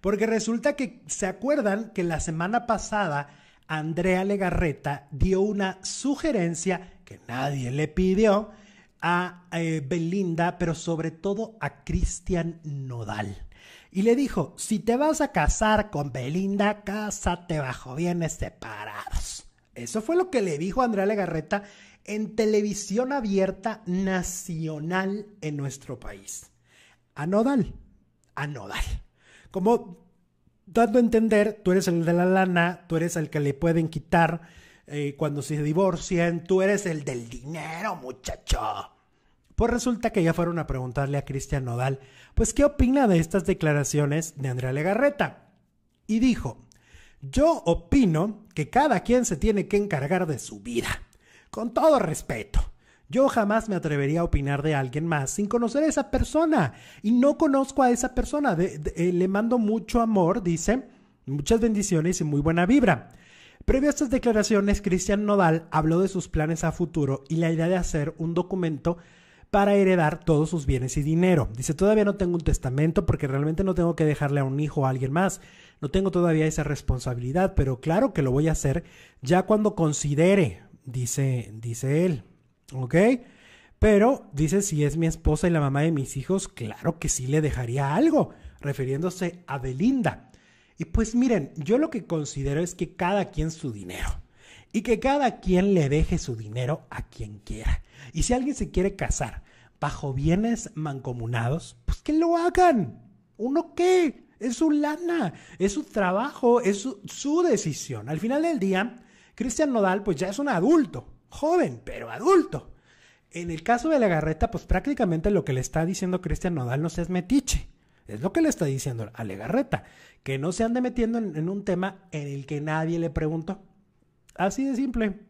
Porque resulta que se acuerdan que la semana pasada Andrea Legarreta dio una sugerencia que nadie le pidió a eh, Belinda, pero sobre todo a Cristian Nodal. Y le dijo, si te vas a casar con Belinda, cásate bajo bienes separados. Eso fue lo que le dijo Andrea Legarreta en televisión abierta nacional en nuestro país. A Nodal, a Nodal como dando a entender, tú eres el de la lana, tú eres el que le pueden quitar eh, cuando se divorcian, tú eres el del dinero, muchacho. Pues resulta que ya fueron a preguntarle a Cristian Nodal, pues qué opina de estas declaraciones de Andrea Legarreta. Y dijo, yo opino que cada quien se tiene que encargar de su vida, con todo respeto. Yo jamás me atrevería a opinar de alguien más sin conocer a esa persona. Y no conozco a esa persona. Eh, le mando mucho amor, dice, muchas bendiciones y muy buena vibra. Previo a estas declaraciones, Cristian Nodal habló de sus planes a futuro y la idea de hacer un documento para heredar todos sus bienes y dinero. Dice, todavía no tengo un testamento porque realmente no tengo que dejarle a un hijo o a alguien más. No tengo todavía esa responsabilidad, pero claro que lo voy a hacer ya cuando considere, dice, dice él. ¿Ok? Pero dice, si es mi esposa y la mamá de mis hijos, claro que sí le dejaría algo, refiriéndose a Belinda. Y pues miren, yo lo que considero es que cada quien su dinero. Y que cada quien le deje su dinero a quien quiera. Y si alguien se quiere casar bajo bienes mancomunados, pues que lo hagan. ¿Uno qué? Es su lana, es su trabajo, es su, decisión. Al final del día, Cristian Nodal pues ya es un adulto joven, pero adulto. En el caso de la Garreta, pues prácticamente lo que le está diciendo Cristian Nodal no es metiche. Es lo que le está diciendo a Legarreta, que no se ande metiendo en, un tema en el que nadie le preguntó. Así de simple.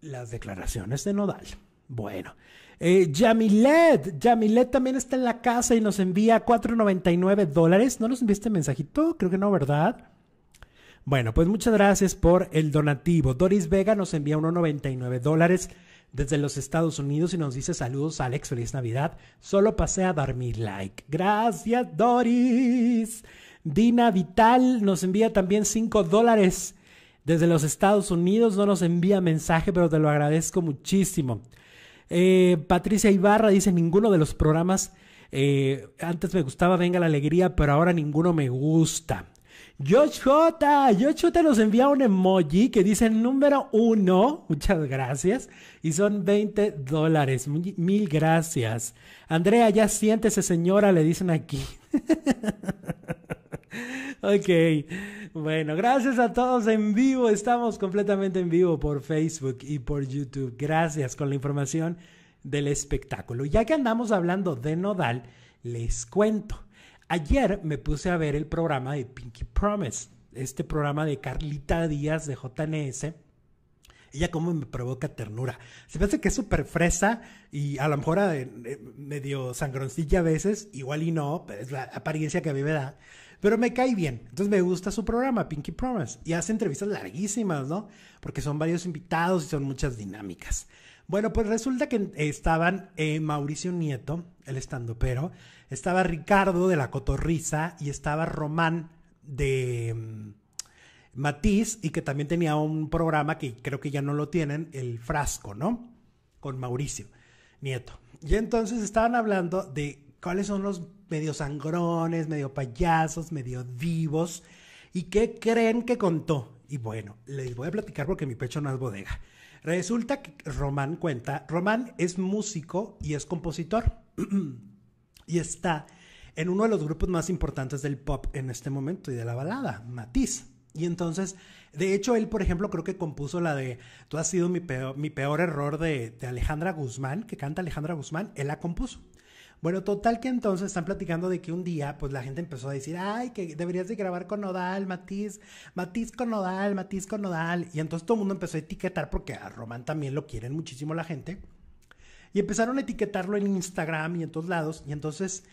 Las declaraciones de Nodal. Bueno, eh, Yamilet, Yamilet también está en la casa y nos envía 4.99 dólares. ¿No nos enviaste mensajito? Creo que no, ¿verdad? Bueno, pues muchas gracias por el donativo. Doris Vega nos envía 1,99 dólares desde los Estados Unidos y nos dice saludos Alex, feliz Navidad. Solo pasé a dar mi like. Gracias Doris. Dina Vital nos envía también 5 dólares desde los Estados Unidos. No nos envía mensaje, pero te lo agradezco muchísimo. Eh, Patricia Ibarra dice ninguno de los programas. Eh, antes me gustaba Venga la Alegría, pero ahora ninguno me gusta. Josh J. nos envía un emoji que dice número uno. Muchas gracias. Y son 20 dólares. Mil gracias. Andrea, ya siéntese, señora, le dicen aquí. ok. Bueno, gracias a todos en vivo. Estamos completamente en vivo por Facebook y por YouTube. Gracias con la información del espectáculo. Ya que andamos hablando de Nodal, les cuento. Ayer me puse a ver el programa de Pinky Promise, este programa de Carlita Díaz de JNS. Ella como me provoca ternura. Se parece que es súper fresa y a lo mejor eh, eh, medio sangroncilla a veces, igual y no, es la apariencia que a mí me da. Pero me cae bien. Entonces me gusta su programa, Pinky Promise. Y hace entrevistas larguísimas, ¿no? Porque son varios invitados y son muchas dinámicas. Bueno, pues resulta que estaban eh, Mauricio Nieto, el estando pero, estaba Ricardo de la Cotorrisa y estaba Román de mm, Matiz y que también tenía un programa que creo que ya no lo tienen, el Frasco, ¿no? Con Mauricio Nieto. Y entonces estaban hablando de cuáles son los medio sangrones, medio payasos, medio vivos. ¿Y qué creen que contó y bueno, les voy a platicar porque mi pecho no es bodega. Resulta que Román cuenta, Román es músico y es compositor. y está en uno de los grupos más importantes del pop en este momento y de la balada, Matiz. Y entonces, de hecho, él, por ejemplo, creo que compuso la de Tú has sido mi peor, mi peor error de Alejandra Guzmán, que canta Alejandra Guzmán, él la compuso. Bueno, total que entonces están platicando de que un día, pues la gente empezó a decir, ay, que deberías de grabar con Nodal, Matiz, Matiz con Nodal, Matiz con Nodal. Y entonces todo el mundo empezó a etiquetar porque a Román también lo quieren muchísimo la gente. Y empezaron a etiquetarlo en Instagram y en todos lados. Y entonces,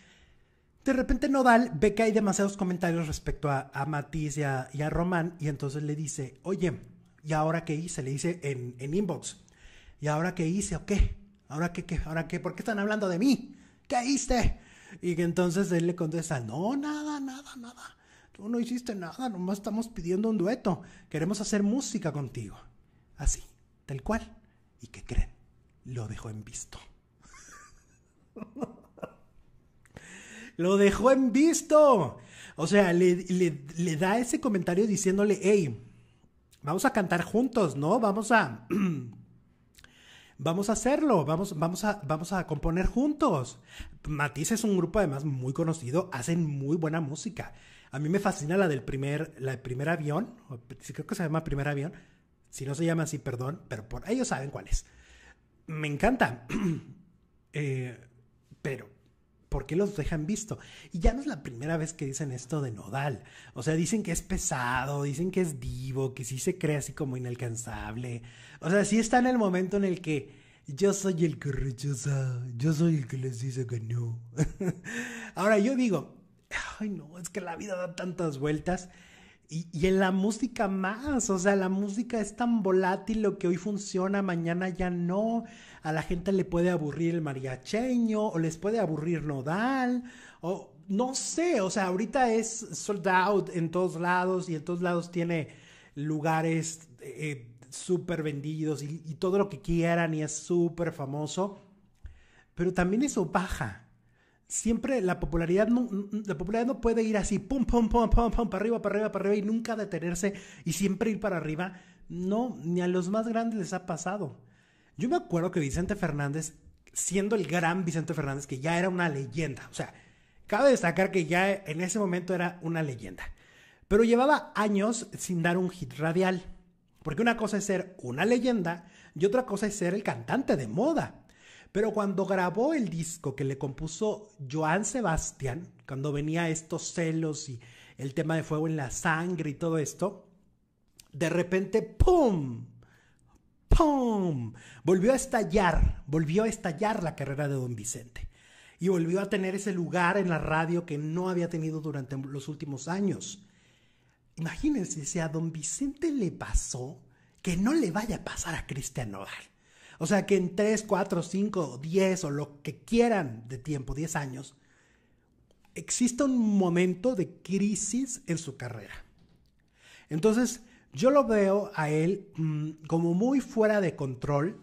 de repente Nodal ve que hay demasiados comentarios respecto a, Matiz y a, Román. Y entonces le dice, oye, ¿y ahora qué hice? Le dice en, inbox. ¿Y ahora qué hice o qué? ¿Ahora qué? ¿Ahora qué? ¿Por qué están hablando de mí? ¿qué hiciste? Y que entonces él le contesta, no, nada, nada, nada. Tú no hiciste nada, nomás estamos pidiendo un dueto. Queremos hacer música contigo. Así, tal cual. ¿Y qué creen? Lo dejó en visto. Lo dejó en visto. O sea, le, le, da ese comentario diciéndole, hey, vamos a cantar juntos, ¿no? Vamos a... vamos a hacerlo, vamos, vamos, a, vamos a componer juntos. Matisse es un grupo además muy conocido, hacen muy buena música. A mí me fascina la del primer, la primer avión, si creo que se llama primer avión, si no se llama así, perdón, pero por ellos saben cuál es. Me encanta. Eh, pero ¿por qué los dejan visto? Y ya no es la primera vez que dicen esto de Nodal. O sea, dicen que es pesado, dicen que es divo, que sí se cree así como inalcanzable. O sea, sí está en el momento en el que yo soy el que rechaza, yo soy el que les dice que no. Ahora yo digo, ay no, es que la vida da tantas vueltas y, en la música más, o sea, la música es tan volátil, lo que hoy funciona, mañana ya no. A la gente le puede aburrir el mariacheño, o les puede aburrir Nodal, o no sé, o sea, ahorita es sold out en todos lados y en todos lados tiene lugares eh, súper vendidos y, y todo lo que quieran y es súper famoso. Pero también eso baja siempre la popularidad no, la popularidad no puede ir así, pum, pum, pum, pum, pum, para arriba, para arriba, para arriba y nunca detenerse y siempre ir para arriba. No, ni a los más grandes les ha pasado. Yo me acuerdo que Vicente Fernández, siendo el gran Vicente Fernández, que ya era una leyenda, o sea, cabe destacar que ya en ese momento era una leyenda, pero llevaba años sin dar un hit radial. Porque una cosa es ser una leyenda y otra cosa es ser el cantante de moda. Pero cuando grabó el disco que le compuso Joan Sebastián, cuando venía estos celos y el tema de fuego en la sangre y todo esto, de repente, ¡pum! ¡pum! Volvió a estallar, volvió a estallar la carrera de don Vicente. Y volvió a tener ese lugar en la radio que no había tenido durante los últimos años. Imagínense, si a don Vicente le pasó, que no le vaya a pasar a Cristian Nodal. O sea, que en 3, 4, 5, 10 o lo que quieran de tiempo, 10 años, existe un momento de crisis en su carrera. Entonces, yo lo veo a él mm, como muy fuera de control,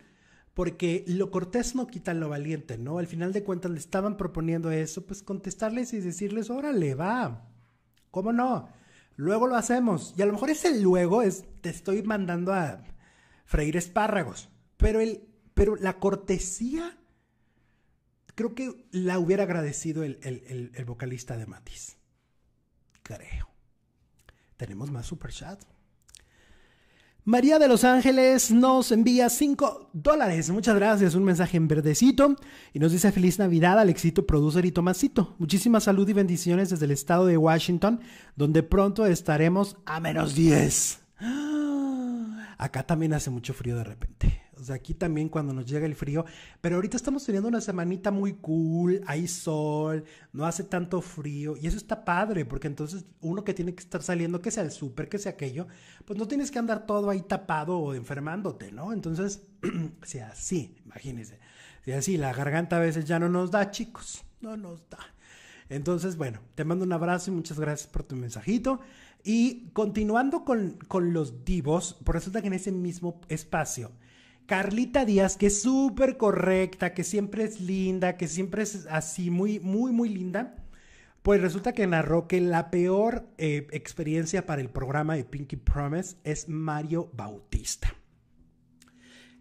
porque lo cortés no quita lo valiente, ¿no? Al final de cuentas le estaban proponiendo eso, pues contestarles y decirles, órale, va, ¿cómo no? Luego lo hacemos. Y a lo mejor ese luego es, te estoy mandando a freír espárragos. Pero, el, pero la cortesía, creo que la hubiera agradecido el, vocalista de Matiz. Creo. Tenemos más super chat María de Los Ángeles nos envía 5 dólares. Muchas gracias. Un mensaje en verdecito. Y nos dice feliz Navidad, Alexito, producer y Tomasito. Muchísima salud y bendiciones desde el estado de Washington, donde pronto estaremos a menos 10. Acá también hace mucho frío de repente. O sea, aquí también cuando nos llega el frío. Pero ahorita estamos teniendo una semanita muy cool, hay sol, no hace tanto frío. Y eso está padre, porque entonces uno que tiene que estar saliendo, que sea el súper, que sea aquello, pues no tienes que andar todo ahí tapado o enfermándote, ¿no? Entonces, si así, imagínense. Si así, la garganta a veces ya no nos da, chicos. No nos da. Entonces, bueno, te mando un abrazo y muchas gracias por tu mensajito. Y continuando con, con los divos, pues resulta que en ese mismo espacio Carlita Díaz, que es súper correcta, que siempre es linda, que siempre es así, muy, muy, muy linda. Pues resulta que narró que la peor eh, experiencia para el programa de Pinky Promise es Mario Bautista.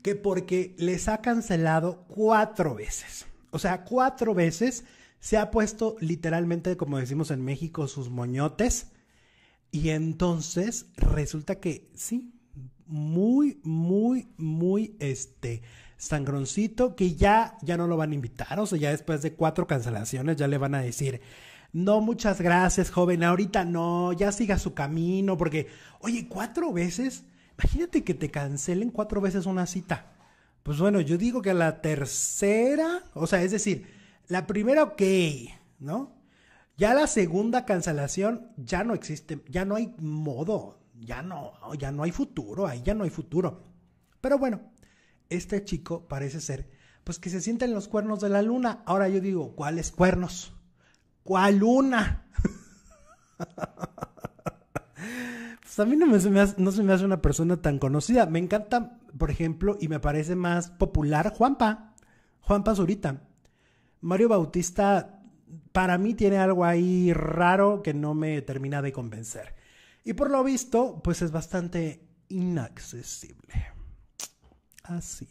Que porque les ha cancelado cuatro veces. O sea, cuatro veces se ha puesto literalmente, como decimos en México, sus moñotes. Y entonces resulta que sí, muy, muy, muy este sangroncito que ya, ya no lo van a invitar. O sea, ya después de cuatro cancelaciones ya le van a decir, no, muchas gracias, joven, ahorita no, ya siga su camino, porque, oye, cuatro veces, imagínate que te cancelen cuatro veces una cita. Pues bueno, yo digo que la tercera, o sea, es decir, la primera, ok, ¿no? Ya la segunda cancelación ya no existe, ya no hay modo, ya no, ya no hay futuro, ahí ya no hay futuro. Pero bueno, este chico parece ser, pues que se en los cuernos de la luna. Ahora yo digo, ¿cuáles cuernos? ¿Cuál luna? pues a mí no, se me hace, no se me hace una persona tan conocida. Me encanta, por ejemplo, y me parece más popular Juanpa, Juanpa Zurita. Mario Bautista, para mí tiene algo ahí raro que no me termina de convencer. Y por lo visto, pues es bastante inaccesible. Así.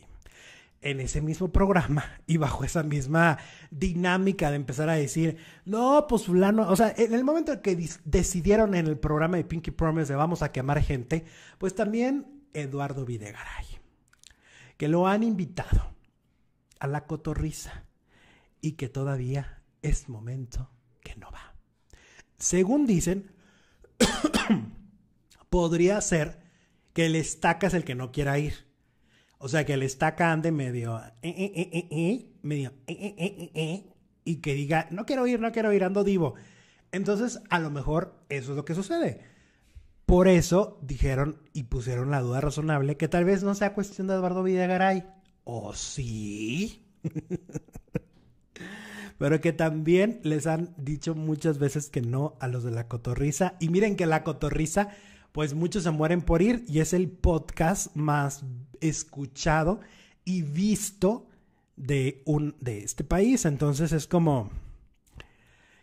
En ese mismo programa y bajo esa misma dinámica de empezar a decir, no, pues fulano, o sea, en el momento en que decidieron en el programa de Pinky Promise de vamos a quemar gente, pues también Eduardo Videgaray, que lo han invitado a la cotorriza y que todavía es momento que no va. Según dicen, podría ser que el estaca es el que no quiera ir. O sea, que el estaca ande medio, medio, y que diga, no quiero ir, no quiero ir, ando divo. Entonces, a lo mejor eso es lo que sucede. Por eso dijeron y pusieron la duda razonable que tal vez no sea cuestión de Eduardo Videgaray. ¿O sí? Pero que también les han dicho muchas veces que no a los de la cotorriza. Y miren que la cotorriza pues muchos se mueren por ir y es el podcast más escuchado y visto de, un, de este país. Entonces es como,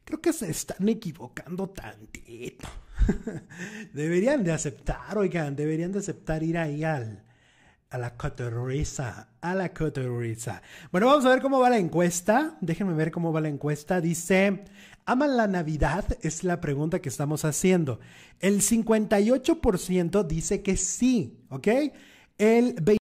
creo que se están equivocando tantito. deberían de aceptar, oigan, deberían de aceptar ir ahí al, a la cotorriza, a la cotorriza. Bueno, vamos a ver cómo va la encuesta. Déjenme ver cómo va la encuesta. Dice, ¿aman la Navidad? Es la pregunta que estamos haciendo. El 58% dice que sí, ¿ok? El 20